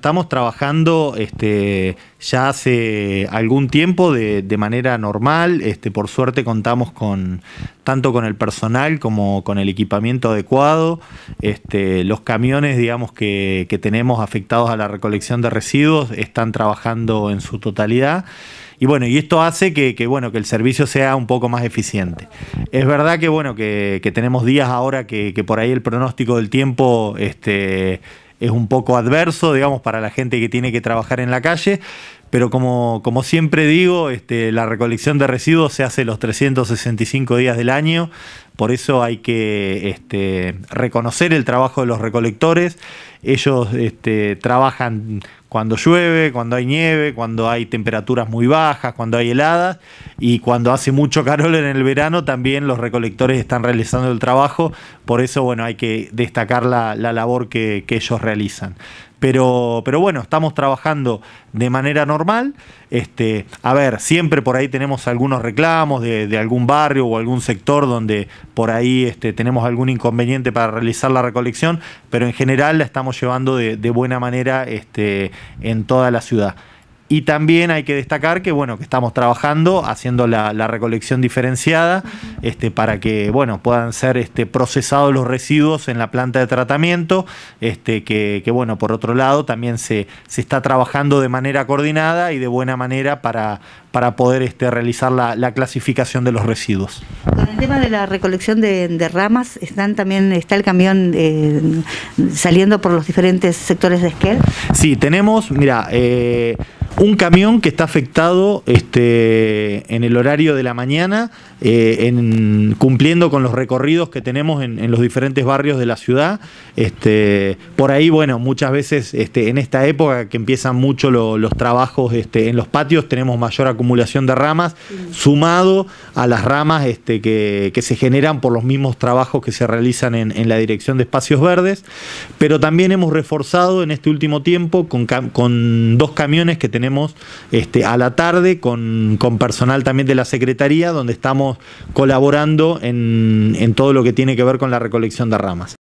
Estamos trabajando este, ya hace algún tiempo de, manera normal. Este, por suerte contamos con tanto con el personal como con el equipamiento adecuado. Este, los camiones, digamos, que, que tenemos afectados a la recolección de residuos están trabajando en su totalidad. Y bueno, y esto hace que, bueno, que el servicio sea un poco más eficiente. Es verdad que bueno, que, tenemos días ahora que, por ahí el pronóstico del tiempo este, es un poco adverso, digamos, para la gente que tiene que trabajar en la calle, pero como, como siempre digo, este, la recolección de residuos se hace los 365 días del año, por eso hay que este, reconocer el trabajo de los recolectores. Ellos este, trabajan cuando llueve, cuando hay nieve, cuando hay temperaturas muy bajas, cuando hay heladas y cuando hace mucho calor en el verano también los recolectores están realizando el trabajo. Por eso, bueno, hay que destacar la, labor que ellos realizan. Pero, bueno, estamos trabajando de manera normal. Este, a ver, siempre por ahí tenemos algunos reclamos de, algún barrio o algún sector donde por ahí este, tenemos algún inconveniente para realizar la recolección, pero en general la estamos llevando de, buena manera este, en toda la ciudad. Y también hay que destacar que, bueno, que estamos trabajando, haciendo la, recolección diferenciada, este, para que, bueno, puedan ser este, procesados los residuos en la planta de tratamiento, este, que, bueno, por otro lado, también se, se está trabajando de manera coordinada y de buena manera para, para poder este, realizar la, clasificación de los residuos. Con el tema de la recolección de, ramas, están también está el camión eh, saliendo por los diferentes sectores de Esquel. Sí, tenemos, mira, eh, un camión que está afectado este, en el horario de la mañana, eh, cumpliendo con los recorridos que tenemos en, los diferentes barrios de la ciudad. Este, por ahí, bueno, muchas veces este, en esta época que empiezan mucho los trabajos en los patios, tenemos mayor acumulación de ramas, sumado a las ramas que, se generan por los mismos trabajos que se realizan en, la Dirección de Espacios Verdes, pero también hemos reforzado en este último tiempo con, con dos camiones que tenemos este, a la tarde con, con, personal también de la Secretaría, donde estamos colaborando en, en todo lo que tiene que ver con la recolección de ramas.